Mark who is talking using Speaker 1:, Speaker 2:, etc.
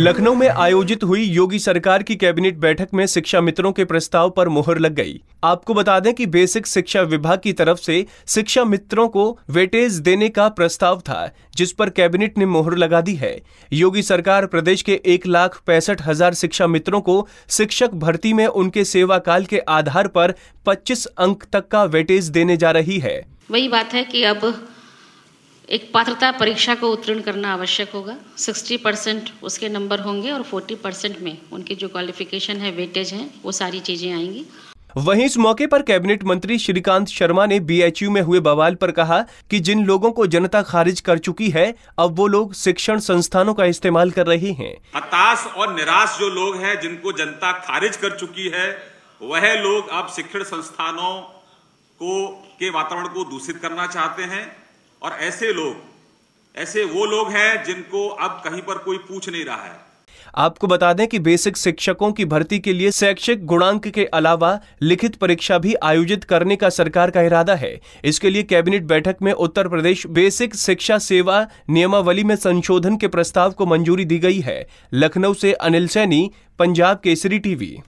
Speaker 1: लखनऊ में आयोजित हुई योगी सरकार की कैबिनेट बैठक में शिक्षा मित्रों के प्रस्ताव पर मोहर लग गई आपको बता दें कि बेसिक शिक्षा विभाग की तरफ से शिक्षा मित्रों को वेटेज देने का प्रस्ताव था जिस पर कैबिनेट ने मोहर लगा दी है योगी सरकार प्रदेश के एक लाख पैंसठ हजार शिक्षा मित्रों को शिक्षक भर्ती में उनके सेवा काल के आधार पर पच्चीस अंक तक का वेटेज देने जा रही है
Speaker 2: वही बात है की अब एक पात्रता परीक्षा को उत्तीर्ण करना आवश्यक होगा 60 परसेंट उसके नंबर होंगे और 40 परसेंट में उनके जो क्वालिफिकेशन है वेटेज है वो सारी चीजें आएंगी
Speaker 1: वहीं इस मौके पर कैबिनेट मंत्री श्रीकांत शर्मा ने बीएचयू में हुए बवाल पर कहा कि जिन लोगों को जनता खारिज कर चुकी है अब वो लोग शिक्षण संस्थानों का इस्तेमाल कर रहे हैं
Speaker 3: हताश और निराश जो लोग हैं जिनको जनता खारिज कर चुकी है वह लोग अब शिक्षण संस्थानों को के वातावरण को दूषित करना चाहते हैं और ऐसे लोग ऐसे वो लोग हैं जिनको अब कहीं पर कोई पूछ नहीं रहा है
Speaker 1: आपको बता दें कि बेसिक शिक्षकों की भर्ती के लिए शैक्षिक गुणांक के अलावा लिखित परीक्षा भी आयोजित करने का सरकार का इरादा है इसके लिए कैबिनेट बैठक में उत्तर प्रदेश बेसिक शिक्षा सेवा नियमावली में संशोधन के प्रस्ताव को मंजूरी दी गई है लखनऊ से अनिल सैनी पंजाब केसरी टीवी